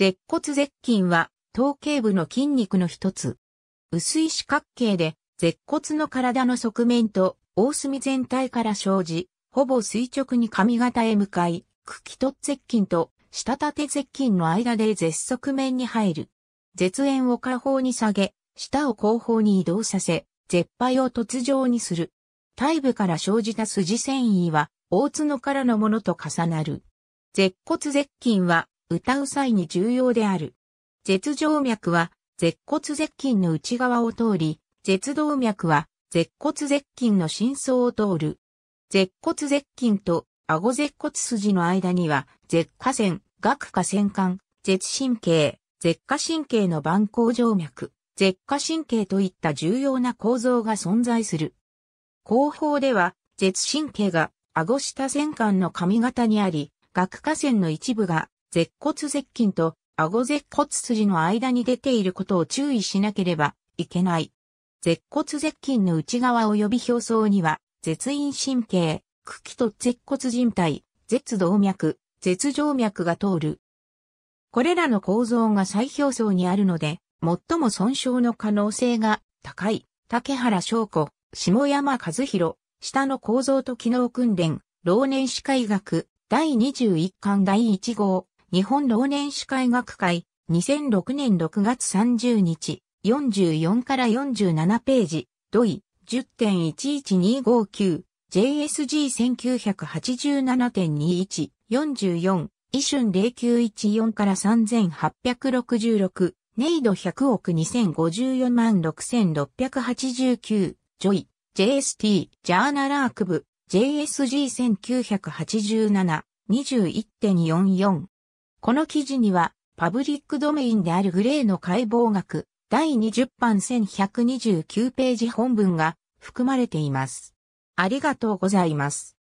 舌骨舌筋は、頭頸部の筋肉の一つ。薄い四角形で、舌骨の体の側面と大隅全体から生じ、ほぼ垂直に髪型へ向かい、茎突舌筋と下縦舌筋の間で舌側面に入る。舌炎を下方に下げ、舌を後方に移動させ、舌肺を突上にする。体部から生じた筋繊維は、大角からのものと重なる。舌骨舌筋は、歌う際に重要である。舌上脈は、舌骨舌筋の内側を通り、舌動脈は、舌骨舌筋の深層を通る。舌骨舌筋と顎舌骨筋の間には、舌下腺、顎下腺管、舌神経、舌下神経の万向静脈、舌下神経といった重要な構造が存在する。後方では、舌神経が顎下腺管の髪型にあり、顎下腺の一部が舌骨舌筋と顎舌骨筋の間に出ていることを注意しなければいけない。舌骨舌筋の内側及び表層には、舌陰神経、茎と舌骨人体、舌動脈、舌静脈が通る。これらの構造が最表層にあるので、最も損傷の可能性が高い。竹原翔子、下山和弘、下の構造と機能訓練、老年歯科医学、第21巻第1号。日本老年歯科医学会、2006年6月30日、44から47ページ、土井、10.11259、JSG1987.21、44、イシュン0914から3866、ネイド100億2054万6689、ジョイ、JST、ジャーナルアークブ、JSG1987、21.44、この記事には、パブリックドメインであるグレーの解剖学、第20版1129ページ本文が含まれています。ありがとうございます。